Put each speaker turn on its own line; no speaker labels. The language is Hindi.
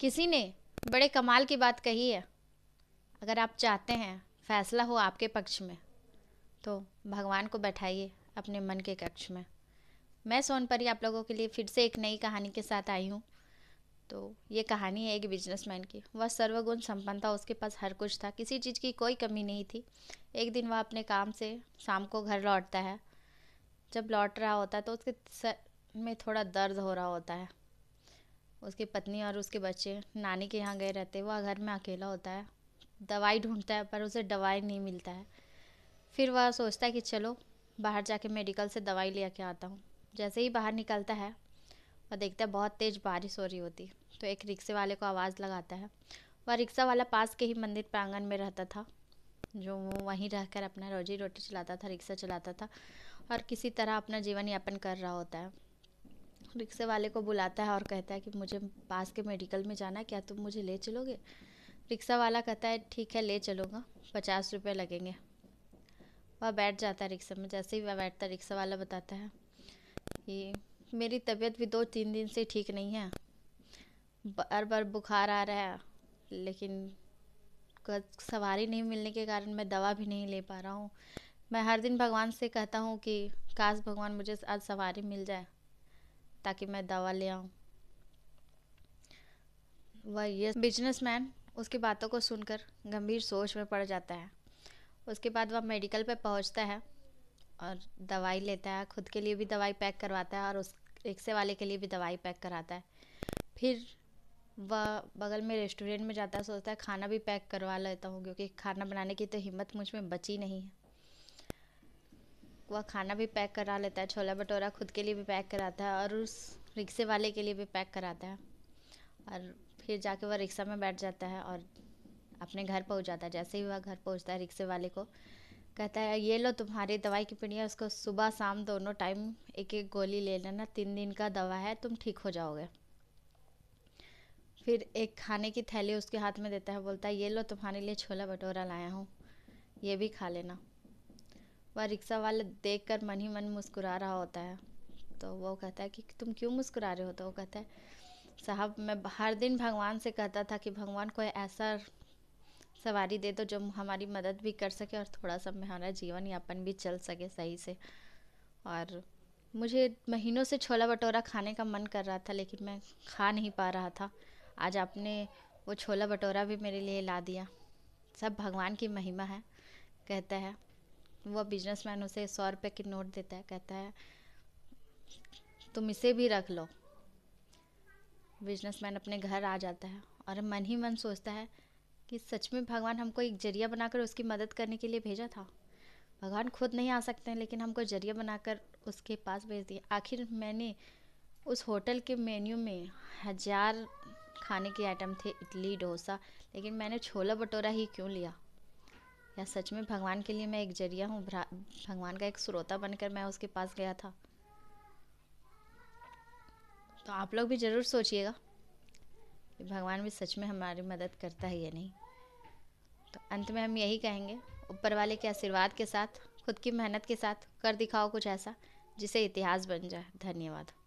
किसी ने बड़े कमाल की बात कही है अगर आप चाहते हैं फैसला हो आपके पक्ष में तो भगवान को बैठाइए अपने मन के कक्ष में मैं सोनपरी आप लोगों के लिए फिर से एक नई कहानी के साथ आई हूँ तो ये कहानी है एक बिजनेसमैन की वह सर्वगुण संपन्न था उसके पास हर कुछ था किसी चीज़ की कोई कमी नहीं थी एक दिन वह अपने काम से शाम को घर लौटता है जब लौट रहा होता है तो उसके सर में थोड़ा दर्द हो रहा होता है उसकी पत्नी और उसके बच्चे नानी के यहाँ गए रहते वह घर में अकेला होता है दवाई ढूंढता है पर उसे दवाई नहीं मिलता है फिर वह सोचता है कि चलो बाहर जाके मेडिकल से दवाई ले के आता हूँ जैसे ही बाहर निकलता है वह देखता है बहुत तेज़ बारिश हो रही होती तो एक रिक्शे वाले को आवाज़ लगाता है वह रिक्शा वाला पास के ही मंदिर प्रांगण में रहता था जो वो वहीं कर अपना रोजी रोटी चलाता था रिक्शा चलाता था और किसी तरह अपना जीवन यापन कर रहा होता है रिक्शे वाले को बुलाता है और कहता है कि मुझे पास के मेडिकल में जाना है क्या तुम मुझे ले चलोगे रिक्शा वाला कहता है ठीक है ले चलूँगा पचास रुपये लगेंगे वह बैठ जाता है रिक्शा में जैसे ही वह बैठता है रिक्शा वाला बताता है कि मेरी तबीयत भी दो तीन दिन से ठीक नहीं है बार बार बुखार आ रहा है लेकिन सवारी नहीं मिलने के कारण मैं दवा भी नहीं ले पा रहा हूँ मैं हर दिन भगवान से कहता हूँ कि काश भगवान मुझे आज सवारी मिल जाए ताकि मैं दवा ले आऊँ वह ये बिजनेस उसकी बातों को सुनकर गंभीर सोच में पड़ जाता है उसके बाद वह मेडिकल पे पहुंचता है और दवाई लेता है खुद के लिए भी दवाई पैक करवाता है और उस रिक्शे वाले के लिए भी दवाई पैक कराता है फिर वह बगल में रेस्टोरेंट में जाता है सोचता है खाना भी पैक करवा लेता हूँ क्योंकि खाना बनाने की तो हिम्मत मुझ में बची नहीं है वह खाना भी पैक करा लेता है छोला भटूरा खुद के लिए भी पैक कराता है और उस रिक्शे वाले के लिए भी पैक कराता है और फिर जाके वह रिक्शा में बैठ जाता है और अपने घर पहुँच जाता है जैसे ही वह घर पहुँचता है रिक्शे वाले को कहता है ये लो तुम्हारी दवाई की पिड़िया उसको सुबह शाम दोनों टाइम एक एक गोली ले लेना तीन दिन का दवा है तुम ठीक हो जाओगे फिर एक खाने की थैली उसके हाथ में देता है बोलता है ये लो तुम्हारे लिए छोला भटूरा लाया हूँ ये भी खा लेना वह रिक्शा वाला देख कर मन ही मन मुस्कुरा रहा होता है तो वो कहता है कि तुम क्यों मुस्कुरा रहे हो तो वो कहता है साहब मैं हर दिन भगवान से कहता था कि भगवान कोई ऐसा सवारी दे दो जो हमारी मदद भी कर सके और थोड़ा सा हमारा जीवन यापन भी चल सके सही से और मुझे महीनों से छोला भटोरा खाने का मन कर रहा था लेकिन मैं खा नहीं पा रहा था आज आपने वो छोला भटोरा भी मेरे लिए ला दिया सब भगवान की महिमा है कहता है वह बिजनेसमैन उसे सौ रुपये की नोट देता है कहता है तुम इसे भी रख लो बिजनेसमैन अपने घर आ जाता है और मन ही मन सोचता है कि सच में भगवान हमको एक जरिया बनाकर उसकी मदद करने के लिए भेजा था भगवान खुद नहीं आ सकते हैं लेकिन हमको जरिया बनाकर उसके पास भेज दिया आखिर मैंने उस होटल के मेन्यू में हज़ार खाने के आइटम थे इडली डोसा लेकिन मैंने छोला भटोरा ही क्यों लिया या सच में भगवान के लिए मैं एक जरिया हूँ भगवान का एक स्रोता बनकर मैं उसके पास गया था तो आप लोग भी ज़रूर सोचिएगा कि भगवान भी सच में हमारी मदद करता है या नहीं तो अंत में हम यही कहेंगे ऊपर वाले के आशीर्वाद के साथ खुद की मेहनत के साथ कर दिखाओ कुछ ऐसा जिसे इतिहास बन जाए धन्यवाद